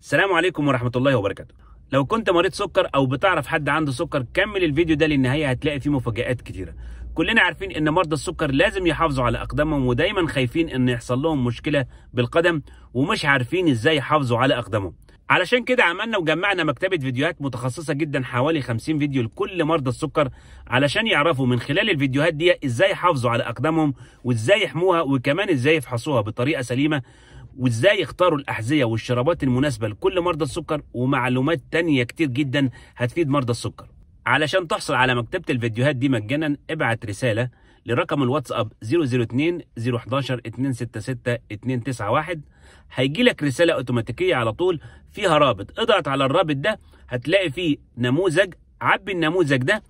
السلام عليكم ورحمة الله وبركاته لو كنت مريض سكر او بتعرف حد عنده سكر كمل الفيديو ده للنهاية هتلاقي فيه مفاجآت كتيرة كلنا عارفين ان مرضى السكر لازم يحافظوا على اقدامهم ودايما خايفين ان يحصل لهم مشكلة بالقدم ومش عارفين ازاي يحافظوا على اقدامهم علشان كده عملنا وجمعنا مكتبة فيديوهات متخصصة جدا حوالي 50 فيديو لكل مرضى السكر علشان يعرفوا من خلال الفيديوهات دي ازاي يحافظوا على اقدامهم وازاي يحموها وكمان ازاي يفحصوها بطريقة سليمة وازاي يختاروا الاحذيه والشرابات المناسبه لكل مرضى السكر ومعلومات تانية كتير جدا هتفيد مرضى السكر علشان تحصل على مكتبه الفيديوهات دي مجانا ابعت رساله لرقم الواتساب 002 011 266 291 هيجي لك رساله اوتوماتيكيه على طول فيها رابط اضغط على الرابط ده هتلاقي فيه نموذج عبي النموذج ده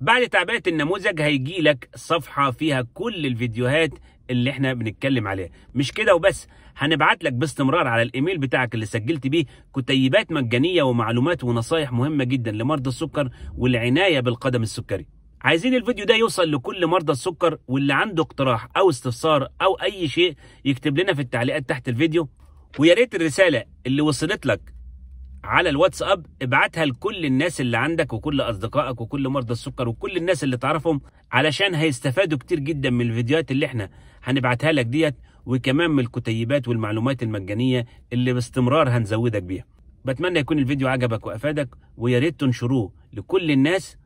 بعد تعبئه النموذج هيجي لك صفحه فيها كل الفيديوهات اللي احنا بنتكلم عليها مش كده وبس هنبعت لك باستمرار على الايميل بتاعك اللي سجلت بيه كتيبات مجانيه ومعلومات ونصايح مهمه جدا لمرضى السكر والعنايه بالقدم السكري عايزين الفيديو ده يوصل لكل مرضى السكر واللي عنده اقتراح او استفسار او اي شيء يكتب لنا في التعليقات تحت الفيديو ويا ريت الرساله اللي وصلت لك على الواتساب ابعتها لكل الناس اللي عندك وكل اصدقائك وكل مرضى السكر وكل الناس اللي تعرفهم علشان هيستفادوا كتير جدا من الفيديوهات اللي احنا هنبعتها لك ديت وكمان من الكتيبات والمعلومات المجانيه اللي باستمرار هنزودك بيها بتمنى يكون الفيديو عجبك وافادك ويا ريت تنشروه لكل الناس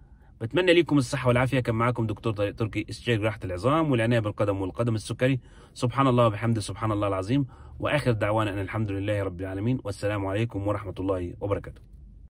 بتمنى لكم الصحة والعافية كان معاكم دكتور طارق تركي استشاري جراحة العظام والعناية بالقدم والقدم السكري سبحان الله وبحمده سبحان الله العظيم وآخر دعوانا أن الحمد لله رب العالمين والسلام عليكم ورحمة الله وبركاته